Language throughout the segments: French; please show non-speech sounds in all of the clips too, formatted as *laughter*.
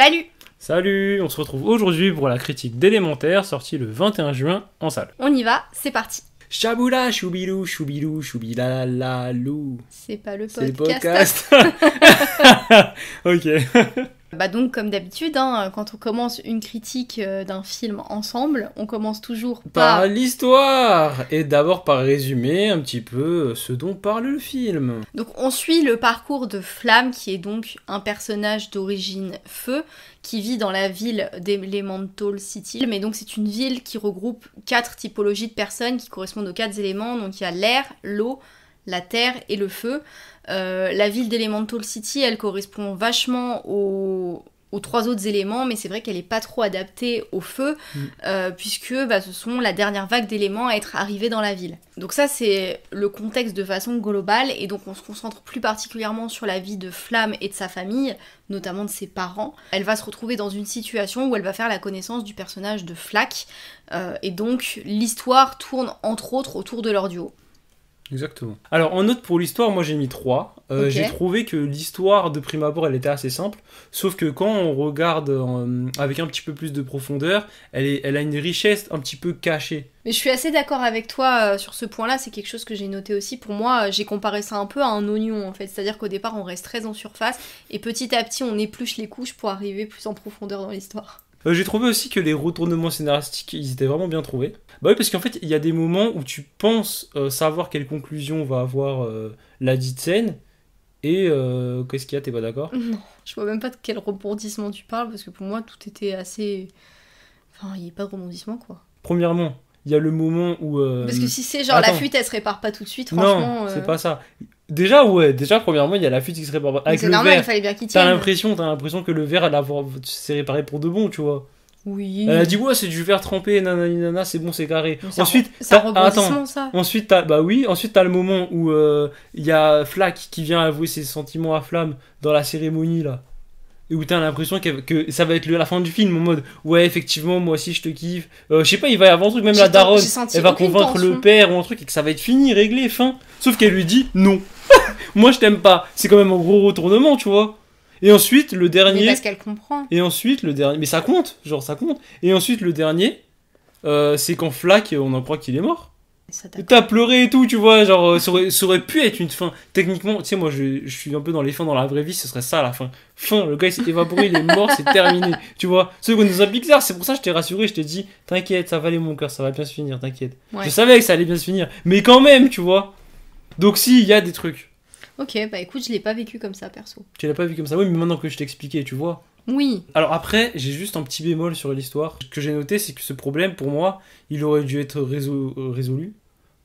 Salut Salut On se retrouve aujourd'hui pour la critique d'élémentaire sortie le 21 juin en salle. On y va, c'est parti Chaboula, choubilou, choubilou, choubilalalou. C'est pas le podcast. C'est le podcast. *laughs* ok. *laughs* Bah donc comme d'habitude, hein, quand on commence une critique euh, d'un film ensemble, on commence toujours par, par l'histoire et d'abord par résumer un petit peu euh, ce dont parle le film. Donc on suit le parcours de Flamme qui est donc un personnage d'origine feu qui vit dans la ville d'Elemental City. Mais donc c'est une ville qui regroupe quatre typologies de personnes qui correspondent aux quatre éléments. Donc il y a l'air, l'eau, la terre et le feu. Euh, la ville d'Elemental City, elle correspond vachement aux, trois autres éléments, mais c'est vrai qu'elle n'est pas trop adaptée au feu, mm. euh, puisque bah, ce sont la dernière vague d'éléments à être arrivés dans la ville. Donc ça, c'est le contexte de façon globale, et donc on se concentre plus particulièrement sur la vie de Flamme et de sa famille, notamment de ses parents. Elle va se retrouver dans une situation où elle va faire la connaissance du personnage de Flack, euh, et donc l'histoire tourne entre autres autour de leur duo. Exactement. Alors en note pour l'histoire, moi j'ai mis 3. Euh, j'ai trouvé que l'histoire de prime abord elle était assez simple, sauf que quand on regarde euh, avec un petit peu plus de profondeur, elle, est, elle a une richesse un petit peu cachée. Mais je suis assez d'accord avec toi euh, sur ce point-là, c'est quelque chose que j'ai noté aussi. Pour moi, j'ai comparé ça un peu à un oignon en fait, c'est-à-dire qu'au départ on reste très en surface et petit à petit on épluche les couches pour arriver plus en profondeur dans l'histoire. j'ai trouvé aussi que les retournements scénaristiques ils étaient vraiment bien trouvés. Bah oui, parce qu'en fait, il y a des moments où tu penses euh, savoir quelle conclusion va avoir euh, la dite scène, et euh, qu'est-ce qu'il y a, t'es pas d'accord Non, je vois même pas de quel rebondissement tu parles, parce que pour moi, tout était assez. Enfin, il n'y a pas de rebondissement, quoi. Premièrement, il y a le moment où. Parce que si c'est genre la fuite, elle se répare pas tout de suite, franchement. Non, c'est pas ça. Déjà, ouais, déjà, premièrement, il y a la fuite qui se répare pas. Avec c'est normal, verre, il fallait bien qu'il T'as l'impression, t'as l'impression que le verre, elle s'est réparé pour de bon, tu vois. Elle a dit ouais c'est du verre trempé nanana c'est bon c'est carré. ensuite ça attends ensuite bah oui ensuite t'as le moment où il euh, y a Flack qui vient avouer ses sentiments à Flamme dans la cérémonie là et où t'as l'impression que, ça va être la fin du film en mode ouais effectivement moi aussi je te kiffe euh, je sais pas il va y avoir un truc même la daronne elle va convaincre le père ou un truc et que ça va être fini réglé fin sauf qu'elle lui dit non *laughs* moi je t'aime pas c'est quand même un gros retournement tu vois et ensuite, le dernier. Mais parce qu'elle comprend. Et ensuite, le dernier. Mais ça compte, genre ça compte. Et ensuite, le dernier, euh, c'est quand flac on en croit qu'il est mort. T'as pleuré et tout, tu vois, genre, euh, ça aurait, pu être une fin. Techniquement, tu sais, moi, je, suis un peu dans les fins, dans la vraie vie, ce serait ça, la fin. Fin, le gars, il s'est évaporé, il est mort, c'est terminé, tu vois. Ce qu'on nous a bizarre, c'est pour ça que je t'ai rassuré, je t'ai dit, t'inquiète, ça va aller, mon cœur, ça va bien se finir, t'inquiète. Je savais que ça allait bien se finir, mais quand même, tu vois. Donc, si, il y a des trucs. Ok, bah écoute, je l'ai pas vécu comme ça, perso. Tu l'as pas vécu comme ça Oui, mais maintenant que je t'ai tu vois. Oui. Alors après, j'ai juste un petit bémol sur l'histoire. Ce que j'ai noté, c'est que ce problème, pour moi, il aurait dû être euh, résolu,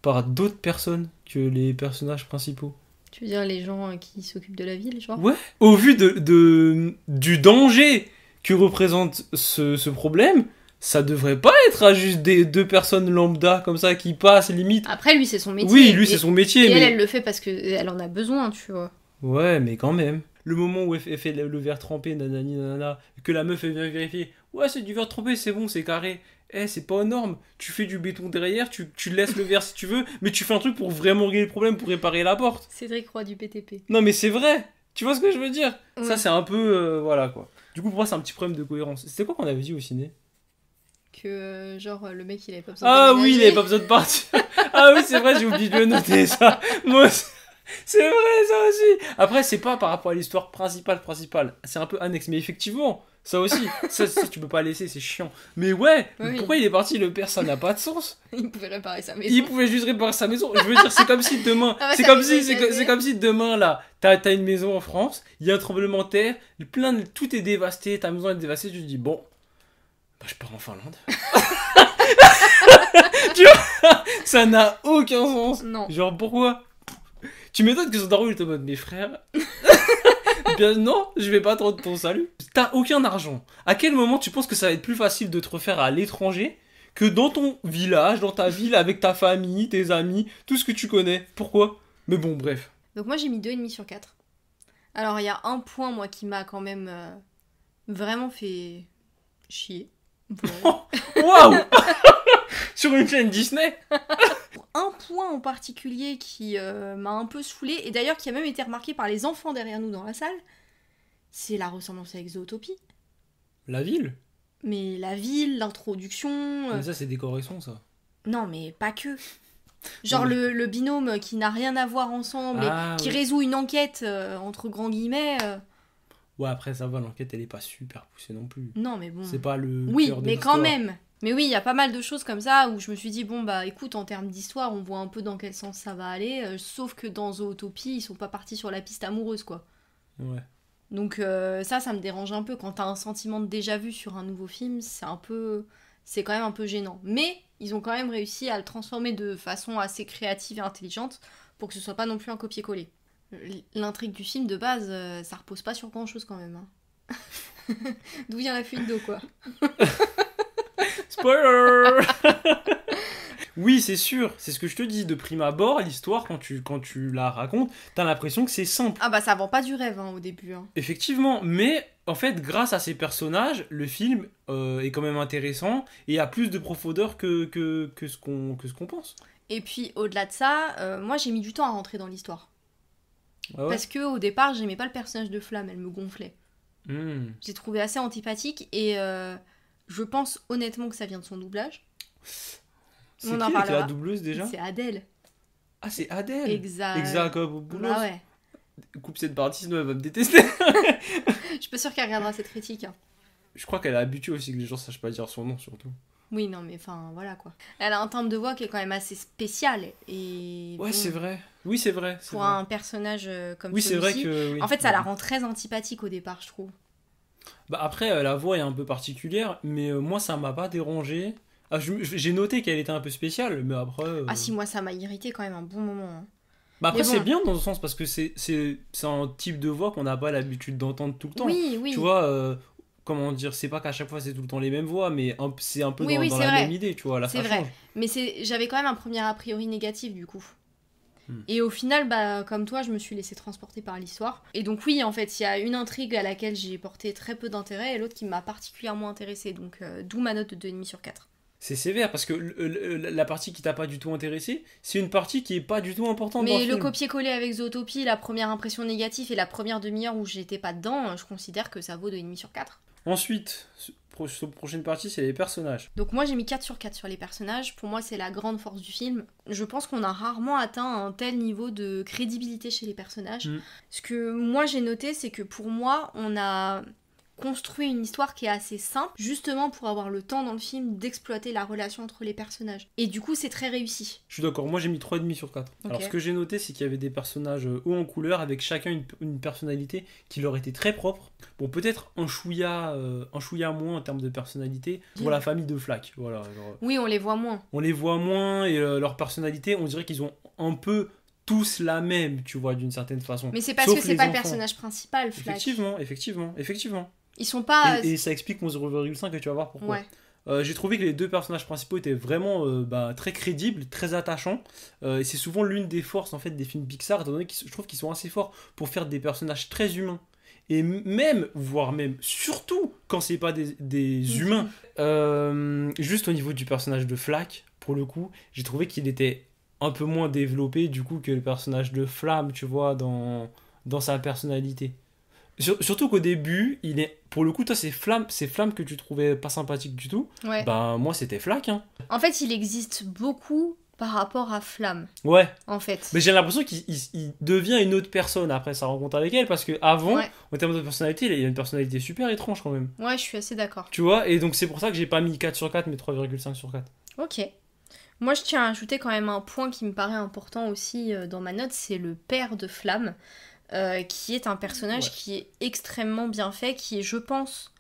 par d'autres personnes que les personnages principaux. Tu veux dire les gens euh, qui s'occupent de la ville, genre Ouais. Au vu de, du danger que représente ce problème, ça devrait pas être à hein, juste des deux personnes lambda comme ça qui passent limite. Après lui c'est son métier. Oui, lui c'est son métier. Et mais... elle, le fait parce que euh, elle en a besoin, tu vois. Ouais, mais quand même. Le moment où elle fait le verre trempé, nanani nanana, que la meuf elle vient vérifier, ouais c'est du verre trempé, c'est bon, c'est carré. Eh, c'est pas énorme. Tu fais du béton derrière, tu, laisses le verre si tu veux, mais tu fais un truc pour vraiment régler le problème, pour réparer la porte. Cédric Roy du PTP. Non mais c'est vrai. Tu vois ce que je veux dire Ça c'est un peu euh, voilà quoi. Du coup pour moi c'est un petit problème de cohérence. C'était quoi qu'on avait dit au ciné euh, genre euh, le mec il avait pas besoin de Ah oui, il avait pas besoin de partir. *laughs* ah oui, c'est vrai, j'ai oublié de le noter ça. *laughs* c'est vrai ça aussi. Après c'est pas par rapport à l'histoire principale principale, c'est un peu annexe mais effectivement, ça aussi, ça, tu peux pas laisser, c'est chiant. Mais ouais, pourquoi il est parti le père Ça n'a pas de sens. *laughs* Il pouvait réparer sa maison. Il pouvait juste réparer sa maison. Je veux dire, c'est comme si demain, ah c'est comme si, c'est comme si demain là, t'as as une maison en France, il y a un tremblement de terre, plein de, tout est dévasté, ta maison est dévastée, tu te dis bon, bah, je pars en Finlande. *laughs* *laughs* Ça n'a aucun sens. Non. Genre, pourquoi Tu m'étonnes que son il est en mode, mes frères. *laughs* Bien non, je vais pas trop de ton salut. T'as aucun argent. À quel moment tu penses que ça va être plus facile de te refaire à l'étranger que dans ton village, dans ta ville, avec ta famille, tes amis, tout ce que tu connais Pourquoi Mais bon, bref. Donc moi j'ai mis 2,5 sur 4. Alors il y a un point moi qui m'a quand même euh, vraiment fait chier. Waouh *laughs* Sur une chaîne Disney *laughs* Un point en particulier qui euh, m'a un peu saoulé, et d'ailleurs qui a même été remarqué par les enfants derrière nous dans la salle, c'est la ressemblance avec Zootopie. La ville Mais la ville, l'introduction. Euh. ça, c'est décoration, ça. Non, mais pas que. *laughs* Genre le, binôme qui n'a rien à voir ensemble et ah, qui résout une enquête euh, entre grands guillemets. Ouais, après, ça va, l'enquête, elle est pas super poussée non plus. Non, mais bon. C'est pas le. Oui, cœur de mais quand même. Mais oui, il y a pas mal de choses comme ça où je me suis dit, bon, bah écoute, en termes d'histoire, on voit un peu dans quel sens ça va aller. Euh, sauf que dans Zootopie, ils sont pas partis sur la piste amoureuse, quoi. Ouais. Donc, euh, ça, ça me dérange un peu. Quand t'as un sentiment de déjà-vu sur un nouveau film, c'est un peu. C'est quand même un peu gênant. Mais ils ont quand même réussi à le transformer de façon assez créative et intelligente pour que ce soit pas non plus un copier-coller l'intrigue du film de base, euh, ça repose pas sur grand chose quand même. Hein. *laughs* D'où vient la fuite d'eau, quoi *laughs* Spoiler *laughs* Oui, c'est sûr, c'est ce que je te dis. De prime abord, l'histoire, quand tu, quand tu la racontes, t'as l'impression que c'est simple. Ah bah ça vend pas du rêve hein, au début. Hein. Effectivement, mais en fait, grâce à ces personnages, le film euh, est quand même intéressant et a plus de profondeur que, que, que ce qu'on pense. Et puis au-delà de ça, euh, moi j'ai mis du temps à rentrer dans l'histoire. Ah Parce que au départ, j'aimais pas le personnage de Flamme, elle me gonflait. Hmm. J'ai trouvé assez antipathique et euh, je pense honnêtement que ça vient de son doublage. C'est qui la doubleuse déjà C'est Adèle. Ah, c'est Adèle Exact. Exact Ah ouais. Coupe cette partie, sinon elle va me détester. *laughs* je suis pas sûre qu'elle regardera cette critique. Hein. Je crois qu'elle est habituée aussi que les gens sachent pas dire son nom surtout. Oui, non, mais enfin, voilà quoi. Elle a un timbre de voix qui est quand même assez spécial. Et ouais, c'est vrai. Oui, c'est vrai. Pour un personnage euh, comme oui, ci en fait, ça la rend très antipathique au départ, je trouve. Bah après, euh, la voix est un peu particulière, mais euh, moi, ça m'a pas dérangé. Ah, j'ai noté qu'elle était un peu spéciale, mais après. Ah si, moi, ça m'a irrité quand même un bon moment. Hein. Bah, après, c'est hein. bien dans ce sens parce que c'est un type de voix qu'on n'a pas l'habitude d'entendre tout le temps. Oui, oui. Tu vois, comment dire, c'est pas qu'à chaque fois c'est tout le temps les mêmes voix, mais c'est un peu dans, la même idée, tu vois. C'est vrai. Mais j'avais quand même un premier a priori négatif du coup. Hmm. Et au final, bah, comme toi, je me suis laissée transporter par l'histoire. Et donc oui, en fait, il y a une intrigue à laquelle j'ai porté très peu d'intérêt et l'autre qui m'a particulièrement intéressée. Donc euh, d'où ma note de 2,5 sur 4. C'est sévère parce que la partie qui t'a pas du tout intéressé, c'est une partie qui est pas du tout importante. Mais le, le copier-coller avec Zootopie, la première impression négative et la première demi-heure où j'étais pas dedans, je considère que ça vaut 2,5 sur 4. Ensuite, la prochaine partie, c'est les personnages. Donc moi j'ai mis 4 sur 4 sur les personnages. Pour moi c'est la grande force du film. Je pense qu'on a rarement atteint un tel niveau de crédibilité chez les personnages. Mm. Ce que moi j'ai noté c'est que pour moi on a construit une histoire qui est assez simple, justement pour avoir le temps dans le film d'exploiter la relation entre les personnages. Et du coup, c'est très réussi. Je suis d'accord, moi j'ai mis 3,5 sur 4. Alors ce que j'ai noté, c'est qu'il y avait des personnages euh, hauts en couleur, avec chacun une, personnalité qui leur était très propre. Bon, peut-être un chouïa, euh, un moins en termes de personnalité pour la famille de Flack. Voilà, oui, on les voit moins. On les voit moins, et euh, leur personnalité, on dirait qu'ils ont un peu tous la même, tu vois, d'une certaine façon. Mais c'est parce que c'est pas le personnage principal, Flack. Effectivement, effectivement, effectivement. Ils sont pas. Et, ça explique mon 0,5 que tu vas voir pourquoi. Euh, j'ai trouvé que les deux personnages principaux étaient vraiment euh, bah, très crédibles, très attachants. Euh, et c'est souvent l'une des forces en fait des films Pixar, étant donné que je trouve qu'ils sont assez forts pour faire des personnages très humains. Et même, voire même surtout quand c'est pas des, humains. juste au niveau du personnage de Flack, pour le coup, j'ai trouvé qu'il était un peu moins développé du coup que le personnage de Flamme, tu vois, dans, dans sa personnalité surtout qu'au début, il est pour le coup, toi, ces flammes, ces flammes que tu trouvais pas sympathiques du tout, bah, moi, c'était flaque. Hein. En fait, il existe beaucoup par rapport à Flamme. Ouais. En fait. Mais j'ai l'impression qu'il devient une autre personne après sa rencontre avec elle, parce que avant, en termes de personnalité, il a une personnalité super étrange quand même. Ouais, je suis assez d'accord. Tu vois, et donc c'est pour ça que j'ai pas mis 4 sur 4, mais 3,5 sur 4. Ok. Moi, je tiens à ajouter quand même un point qui me paraît important aussi euh, dans ma note, c'est le père de Flamme. Euh, qui est un personnage qui est extrêmement bien fait, qui est, je pense,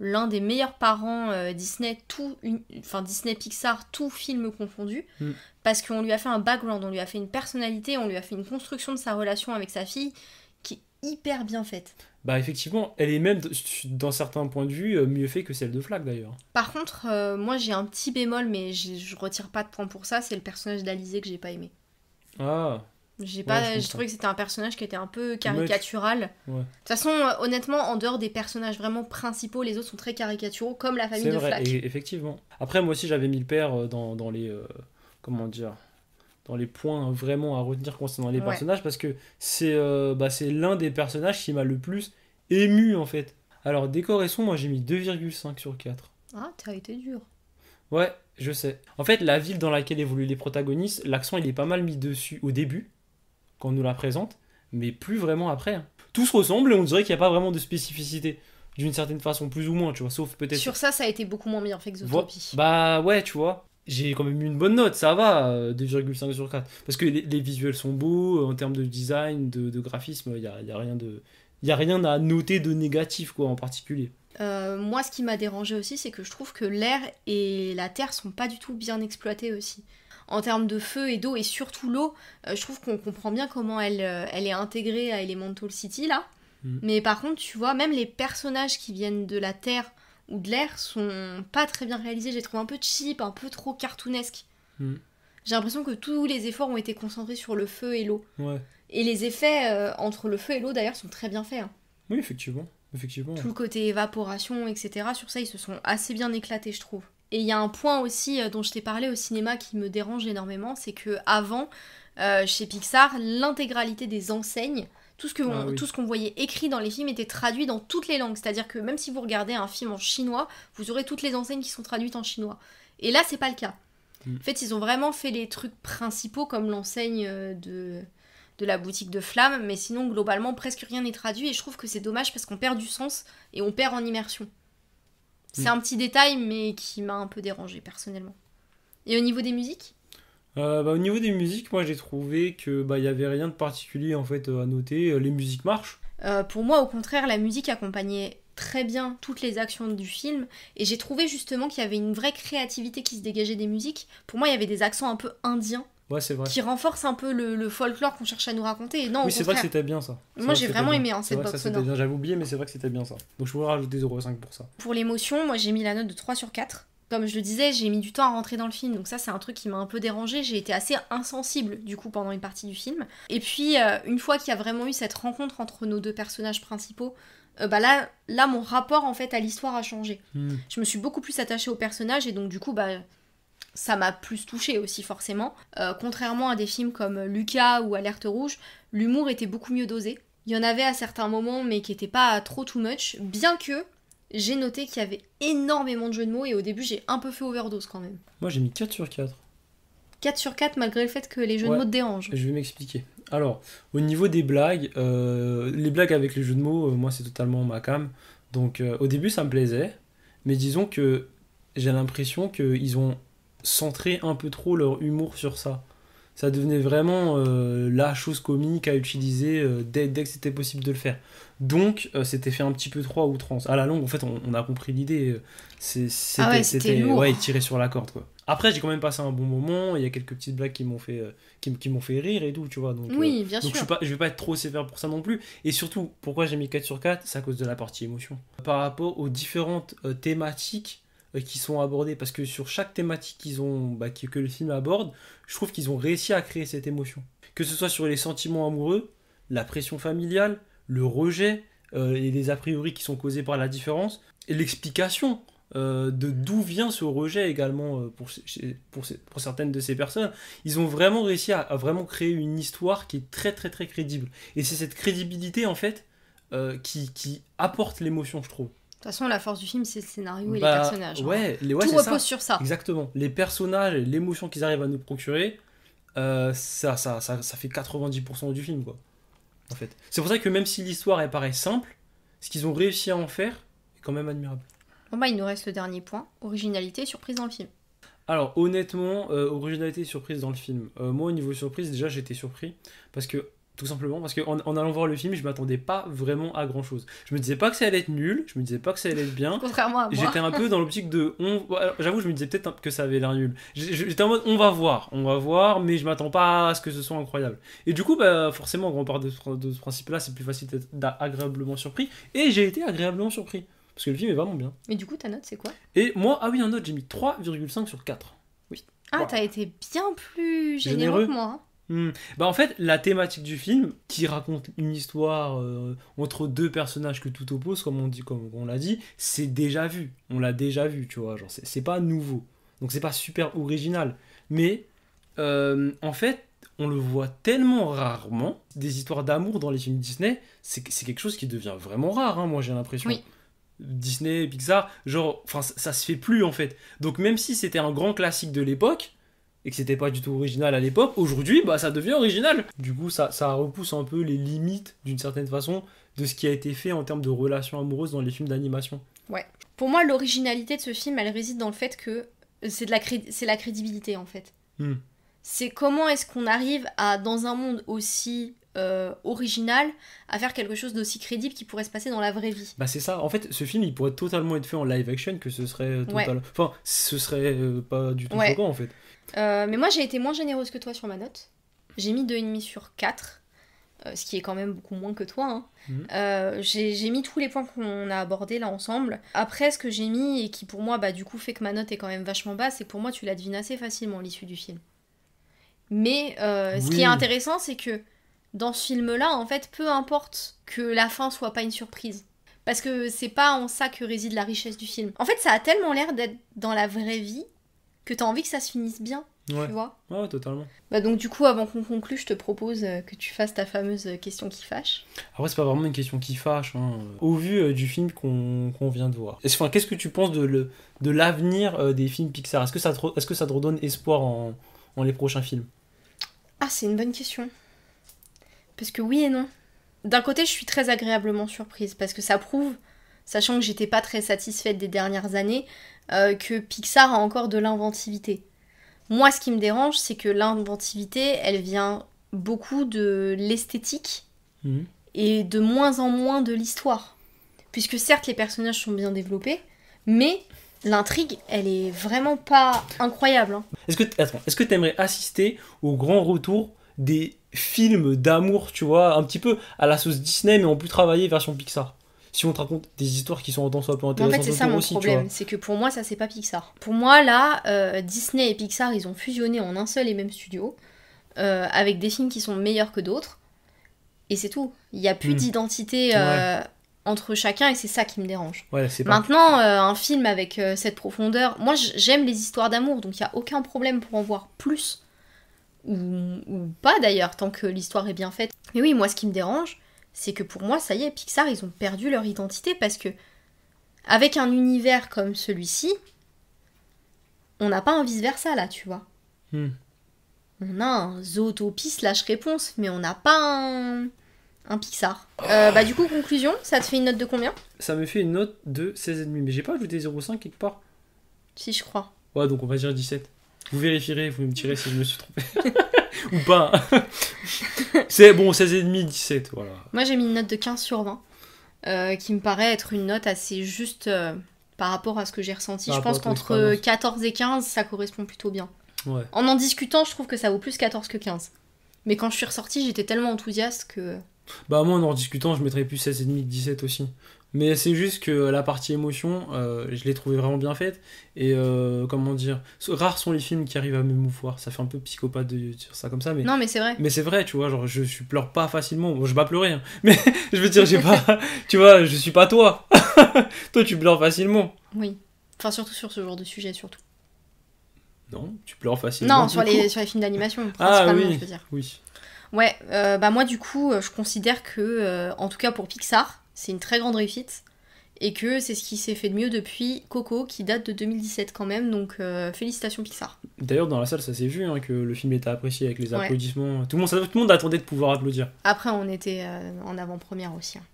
l'un des meilleurs parents euh, Disney, tout, une, enfin Disney Pixar, tout film confondu, mm. parce qu'on lui a fait un background, on lui a fait une personnalité, on lui a fait une construction de sa relation avec sa fille qui est hyper bien faite. Bah effectivement, elle est même, dans certains points de vue, euh, mieux faite que celle de Flack d'ailleurs. Par contre, moi j'ai un petit bémol, mais je retire pas de point pour ça, c'est le personnage d'Alizé que j'ai pas aimé. Ah j'ai pas, je, que c'était un personnage qui était un peu caricatural. De toute façon, euh, honnêtement, en dehors des personnages vraiment principaux, les autres sont très caricaturaux, comme la famille de vrai, Flack. Et effectivement. Après, moi aussi, j'avais mis le père euh, dans, dans les. Euh, comment dire dans les points vraiment à retenir concernant les personnages parce que bah, c'est l'un des personnages qui m'a le plus ému en fait. Alors décor et son, moi j'ai mis 2,5 sur 4. Ah, t'as été dur. Ouais, je sais. En fait, la ville dans laquelle évoluent les protagonistes, l'accent il est pas mal mis dessus au début quand nous la présente, mais plus vraiment après. Hein. Tout se ressemble et on dirait qu'il n'y a pas vraiment de spécificité d'une certaine façon, plus ou moins, tu vois, sauf peut-être. Sur ça, ça a été beaucoup moins bien fait que Zootopie. bah ouais, tu vois. J'ai quand même eu une bonne note, ça va, 2,5 euh, sur 4. Parce que les, visuels sont beaux, euh, en termes de design, de, graphisme, il n'y a, y a, rien de, y a rien à noter de négatif, quoi, en particulier. Euh, moi, ce qui m'a dérangé aussi, c'est que je trouve que l'air et la terre sont pas du tout bien exploités aussi en termes de feu et d'eau et surtout l'eau, euh, je trouve qu'on comprend bien comment elle, euh, est intégrée à Elemental City là. Mm. Mais par contre, tu vois, même les personnages qui viennent de la Terre ou de l'air sont pas très bien réalisés. J'ai trouvé un peu cheap, un peu trop cartoonesque. Mm. J'ai l'impression que tous les efforts ont été concentrés sur le feu et l'eau. Et les effets euh, entre le feu et l'eau d'ailleurs sont très bien faits. Hein. Oui, effectivement. effectivement. Tout le côté évaporation, etc. Sur ça, ils se sont assez bien éclatés, je trouve. Et il y a un point aussi euh, dont je t'ai parlé au cinéma qui me dérange énormément, c'est que avant, euh, chez Pixar, l'intégralité des enseignes, ah tout ce qu'on voyait écrit dans les films était traduit dans toutes les langues. C'est-à-dire que même si vous regardez un film en chinois, vous aurez toutes les enseignes qui sont traduites en chinois. Et là, c'est pas le cas. Mm. En fait, ils ont vraiment fait les trucs principaux comme l'enseigne euh, de de la boutique de flammes, mais sinon globalement presque rien n'est traduit et je trouve que c'est dommage parce qu'on perd du sens et on perd en immersion. C'est un petit détail, mais qui m'a un peu dérangé personnellement. Et au niveau des musiques euh, bah, Au niveau des musiques, moi j'ai trouvé que bah, il y n'y avait rien de particulier en fait euh, à noter. Euh, les musiques marchent. pour moi, au contraire, la musique accompagnait très bien toutes les actions du film et j'ai trouvé justement qu'il y avait une vraie créativité qui se dégageait des musiques. Pour moi, il y avait des accents un peu indiens Ouais, c'est vrai. Qui renforce un peu le, folklore qu'on cherche à nous raconter. non, oui, c'est vrai que c'était bien ça. Moi, j'ai vraiment aimé hein, cette J'avais oublié, mais c'est vrai que c'était bien ça. Donc, je voulais rajouter 0,5 pour ça. Pour l'émotion, moi, j'ai mis la note de 3 sur 4 comme je le disais, j'ai mis du temps à rentrer dans le film, donc ça c'est un truc qui m'a un peu dérangé. J'ai été assez insensible du coup pendant une partie du film. Et puis euh, une fois qu'il y a vraiment eu cette rencontre entre nos deux personnages principaux, euh, bah là, là mon rapport en fait à l'histoire a changé. Hmm. Je me suis beaucoup plus attachée au personnage et donc du coup bah ça m'a plus touché aussi forcément. Euh, contrairement à des films comme Lucas ou Alerte Rouge, l'humour était beaucoup mieux dosé. Il y en avait à certains moments mais qui n'étaient pas trop too much, bien que j'ai noté qu'il y avait énormément de jeux de mots et au début j'ai un peu fait overdose quand même. Moi j'ai mis 4 sur 4. 4 sur 4 malgré le fait que les jeux de mots te dérangent. Je vais m'expliquer. Alors, au niveau des blagues, euh, les blagues avec les jeux de mots, euh, moi c'est totalement ma cam. Donc au début ça me plaisait, mais disons que j'ai l'impression qu'ils ont centrer un peu trop leur humour sur ça. Ça devenait vraiment euh, la chose comique à utiliser euh, dès, dès, que c'était possible de le faire. Donc, euh, c'était fait un petit peu trop à outrance. À la longue, en fait, on, a compris l'idée. C'est, ah c'était, ah ouais, tirer sur la corde, quoi. Après, j'ai quand même passé un bon moment. Il y a quelques petites blagues qui m'ont fait, qui, m'ont fait rire et tout, tu vois. Donc, oui, bien sûr. Je, je vais pas être trop sévère pour ça non plus. Et surtout, pourquoi j'ai mis 4 sur 4 C'est à cause de la partie émotion. Par rapport aux différentes thématiques euh, qui sont abordés parce que sur chaque thématique qu'ils ont bah, que, le film aborde je trouve qu'ils ont réussi à créer cette émotion que ce soit sur les sentiments amoureux la pression familiale le rejet euh, et les a priori qui sont causés par la différence et l'explication euh, de d'où vient ce rejet également pour, certaines de ces personnes. Ils ont vraiment réussi à, vraiment créer une histoire qui est très très très crédible. Et c'est cette crédibilité en fait qui apporte l'émotion, je trouve. De toute façon, la force du film, c'est le scénario et les bah, personnages. Hein. Ouais, Tout repose sur ça. Exactement. Les personnages et l'émotion qu'ils arrivent à nous procurer, euh, ça, ça, fait 90% du film, quoi. En fait. C'est pour ça que même si l'histoire, elle paraît simple, ce qu'ils ont réussi à en faire est quand même admirable. Bon bah, il nous reste le dernier point originalité et surprise dans le film. Alors, honnêtement, euh, originalité et surprise dans le film. Euh, moi, au niveau surprise, déjà, j'étais surpris. Parce que tout simplement parce qu'en en, allant voir le film, je m'attendais pas vraiment à grand chose. Je me disais pas que ça allait être nul, je me disais pas que ça allait être bien. Contrairement moi. J'étais un peu dans l'optique de. On... J'avoue, je me disais peut-être que ça avait l'air nul. J'étais en mode on va voir, on va voir, mais je m'attends pas à ce que ce soit incroyable. Et du coup, bah, forcément, quand on part de, ce principe-là, c'est plus facile d'être agréablement surpris. Et j'ai été agréablement surpris. Parce que le film est vraiment bien. Mais du coup, ta note, c'est quoi Et moi, ah oui, un note, j'ai mis 3,5 sur 4. Oui. Ah, t'as été bien plus généreux, que moi. Hein. Hmm. Bah en fait, la thématique du film, qui raconte une histoire euh, entre deux personnages que tout oppose, comme on dit, comme on l'a dit, c'est déjà vu. On l'a déjà vu, tu vois. Genre, c'est pas nouveau. Donc c'est pas super original. Mais euh, en fait, on le voit tellement rarement. Des histoires d'amour dans les films Disney, c'est quelque chose qui devient vraiment rare. Hein, moi, j'ai l'impression. Disney, Pixar, genre, enfin, ça se fait plus en fait. Donc même si c'était un grand classique de l'époque et que c'était pas du tout original à l'époque, aujourd'hui, bah, ça devient original. Du coup, ça, ça repousse un peu les limites, d'une certaine façon, de ce qui a été fait en termes de relations amoureuses dans les films d'animation. Ouais. Pour moi, l'originalité de ce film, elle réside dans le fait que euh, c'est la, c'est la crédibilité, en fait. Hmm. C'est comment est-ce qu'on arrive à, dans un monde aussi euh, original à faire quelque chose d'aussi crédible qui pourrait se passer dans la vraie vie. Bah c'est ça, en fait ce film il pourrait totalement être fait en live action que ce serait euh, total... Enfin ce serait pas du tout ouais. choquant en fait. Euh, mais moi, j'ai été moins généreuse que toi sur ma note. J'ai mis 2,5 sur 4, euh, ce qui est quand même beaucoup moins que toi. Hein. Mmh. Euh, j'ai mis tous les points qu'on a abordés là ensemble. Après, ce que j'ai mis et qui pour moi, bah, du coup, fait que ma note est quand même vachement basse, c'est que pour moi, tu la devines assez facilement l'issue du film. Mais ce qui est intéressant, c'est que dans ce film-là, en fait, peu importe que la fin soit pas une surprise. Parce que c'est pas en ça que réside la richesse du film. En fait, ça a tellement l'air d'être dans la vraie vie que tu as envie que ça se finisse bien. Tu vois ouais, totalement. Bah donc du coup, avant qu'on conclue, je te propose euh, que tu fasses ta fameuse euh, question qui fâche. Après, c'est pas vraiment une question qui fâche, hein. au vu euh, du film qu'on vient de voir. Enfin, Qu'est-ce que tu penses de l'avenir de des films Pixar Est-ce que, ça te, est que ça te redonne espoir en les prochains films Ah, c'est une bonne question. Parce que oui et non. D'un côté, je suis très agréablement surprise, parce que ça prouve sachant que j'étais pas très satisfaite des dernières années, euh, que Pixar a encore de l'inventivité. Moi, ce qui me dérange, c'est que l'inventivité, elle vient beaucoup de l'esthétique mhm. et de moins en moins de l'histoire. Puisque certes, les personnages sont bien développés, mais l'intrigue, elle est vraiment pas incroyable. Hein. Est-ce que est-ce que t'aimerais assister au grand retour des films d'amour, tu vois, un petit peu à la sauce Disney, mais en plus travaillé version Pixar si on te raconte des histoires qui sont en soit peu En fait, c'est ça mon problème, c'est que pour moi, ça c'est pas Pixar. Pour moi, là, euh, Disney et Pixar, ils ont fusionné en un seul et même studio, euh, avec des films qui sont meilleurs que d'autres, et c'est tout. Il n'y a plus hmm. d'identité. Euh, entre chacun et c'est ça qui me dérange. Maintenant, un film avec cette profondeur, moi j'aime les histoires d'amour, donc il n'y a aucun problème pour en voir plus. ou, pas d'ailleurs, tant que l'histoire est bien faite. Mais oui, moi ce qui me dérange, c'est que pour moi, ça y est, Pixar, ils ont perdu leur identité parce que, avec un univers comme celui-ci, on n'a pas un vice-versa là, tu vois. Hmm. On a un Zootopie slash réponse, mais on n'a pas un, un Pixar. Euh, bah, du coup, conclusion, ça te fait une note de combien Ça me fait une note de 16,5, mais j'ai pas ajouté 0,5 quelque part. Si, je crois. Ouais, donc on va dire 17. Vous vérifierez, vous me direz si je me suis trompé. *laughs* Ou pas. Hein. *laughs* *laughs* c'est bon, 16,5, 17, voilà. Moi, j'ai mis une note de 15 sur 20, euh, qui me paraît être une note assez juste euh, par rapport à ce que j'ai ressenti. je pense qu'entre 14 et 15, ça correspond plutôt bien. En en discutant, je trouve que ça vaut plus 14 que 15. Mais quand je suis ressortie, j'étais tellement enthousiaste que. Bah, moi, en en discutant, je mettrais plus 16,5, 17 aussi. Mais c'est juste que la partie émotion, euh, je l'ai trouvée vraiment bien faite. Et euh, comment dire, rares sont les films qui arrivent à m'émouvoir. Ça fait un peu psychopathe de dire ça comme ça, mais non, mais c'est vrai. Mais c'est vrai, tu vois, genre je, je pleure pas facilement. Bon, je vais pas pleurer, hein. *laughs* mais je veux dire, j'ai pas, *laughs* tu vois, je suis pas toi. *laughs* toi, tu pleures facilement. Oui, enfin surtout sur ce genre de sujet, surtout. Non, tu pleures facilement. Non, sur les, sur les films d'animation, ah principalement, oui, je veux dire. Oui. Ouais, euh, bah moi du coup, je considère que, en tout cas pour Pixar, c'est une très grande réussite et que c'est ce qui s'est fait de mieux depuis Coco, qui date de 2017 quand même, donc euh, félicitations Pixar. D'ailleurs, dans la salle, ça s'est vu hein, que le film était apprécié avec les applaudissements. Tout, le monde, tout le monde attendait de pouvoir applaudir. Après, on était euh, en avant-première aussi. Hein.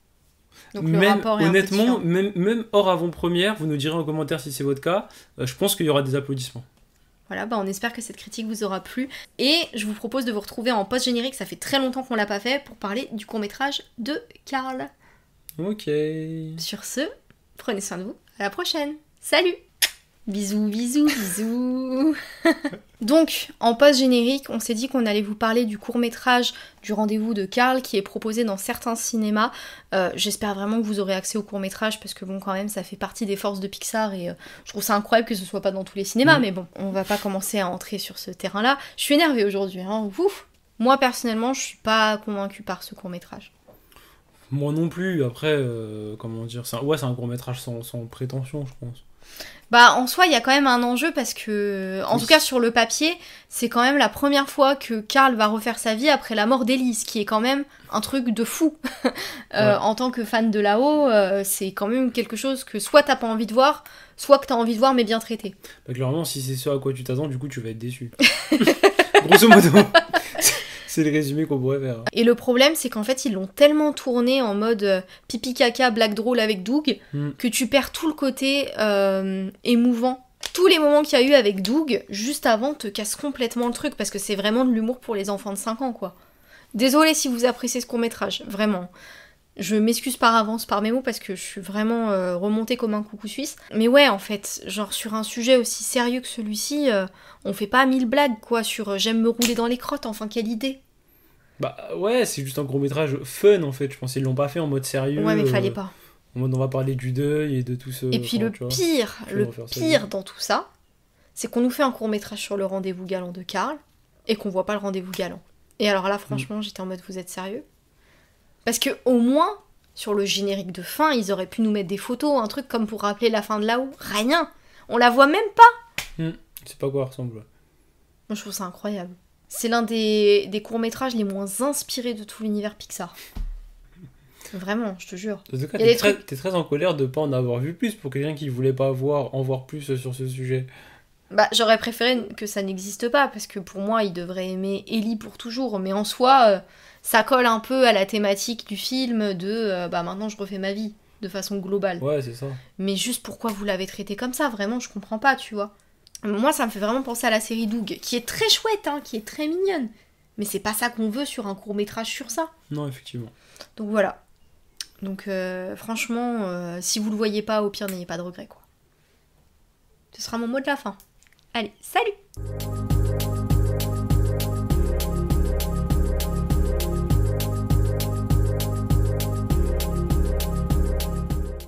Donc, même, honnêtement, même, même hors avant-première, vous nous direz en commentaire si c'est votre cas, euh, je pense qu'il y aura des applaudissements. Voilà, bah on espère que cette critique vous aura plu. Et je vous propose de vous retrouver en post-générique, ça fait très longtemps qu'on l'a pas fait, pour parler du court-métrage de Karl. Ok. Sur ce, prenez soin de vous. À la prochaine. Salut Bisous, bisous, bisous. *laughs* Donc, en post-générique, on s'est dit qu'on allait vous parler du court-métrage du rendez-vous de Karl qui est proposé dans certains cinémas. Euh, j'espère vraiment que vous aurez accès au court-métrage parce que, bon, quand même, ça fait partie des forces de Pixar et euh, je trouve ça incroyable que ce soit pas dans tous les cinémas, mm. mais bon, on va pas commencer à entrer sur ce terrain-là. Je suis énervée aujourd'hui, hein. Ouf. Moi, personnellement, je suis pas convaincue par ce court-métrage. Moi non plus, après, euh, comment dire, ouais, c'est un court métrage sans, prétention, je pense. Bah, en soi, il y a quand même un enjeu parce que, en tout cas sur le papier, c'est quand même la première fois que Karl va refaire sa vie après la mort d'Elise, qui est quand même un truc de fou. *laughs* Euh, en tant que fan de là-haut, euh, c'est quand même quelque chose que soit t'as pas envie de voir, soit que t'as envie de voir mais bien traité. Bah, clairement, si c'est ce à quoi tu t'attends, du coup, tu vas être déçu. *laughs* Grosso modo. *laughs* C'est le résumé qu'on pourrait faire. Et le problème, c'est qu'en fait, ils l'ont tellement tourné en mode euh, pipi caca, black drôle avec Doug, hmm. que tu perds tout le côté euh, émouvant tous les moments qu'il y a eu avec Doug juste avant te cassent complètement le truc parce que c'est vraiment de l'humour pour les enfants de 5 ans quoi. Désolée si vous appréciez ce court métrage, vraiment. Je m'excuse par avance par mes mots parce que je suis vraiment euh, remontée comme un coucou suisse. Mais ouais, en fait, genre sur un sujet aussi sérieux que celui-ci, on fait pas mille blagues quoi sur j'aime me rouler dans les crottes, enfin quelle idée. Bah ouais, c'est juste un court métrage fun en fait. Je pense qu'ils l'ont pas fait en mode sérieux. Ouais, mais euh, fallait pas. En mode on va parler du deuil et de tout ce. Et puis le pire, le pire dans tout ça, c'est qu'on nous fait un court métrage sur le rendez-vous galant de Karl et qu'on voit pas le rendez-vous galant. Et alors là, franchement, mm. j'étais en mode vous êtes sérieux Parce que au moins, sur le générique de fin, ils auraient pu nous mettre des photos, un truc comme pour rappeler la fin de là-haut. Rien On la voit même pas Je mm. C'est pas quoi elle ressemble. Moi, je trouve ça incroyable. C'est l'un des, courts-métrages les moins inspirés de tout l'univers Pixar. Vraiment, je te jure. t'es très, en colère de ne pas en avoir vu plus pour quelqu'un qui voulait pas voir, en voir plus sur ce sujet. Bah, j'aurais préféré que ça n'existe pas, parce que pour moi, il devrait aimer Ellie pour toujours. Mais en soi, euh, ça colle un peu à la thématique du film de euh, bah maintenant je refais ma vie, de façon globale. Ouais, c'est ça. Mais juste pourquoi vous l'avez traité comme ça, vraiment, je comprends pas, tu vois moi ça me fait vraiment penser à la série Doug, qui est très chouette, hein, qui est très mignonne. Mais c'est pas ça qu'on veut sur un court métrage sur ça. Non, effectivement. Donc voilà. Donc euh, franchement, euh, si vous le voyez pas, au pire n'ayez pas de regrets quoi. Ce sera mon mot de la fin. Allez, salut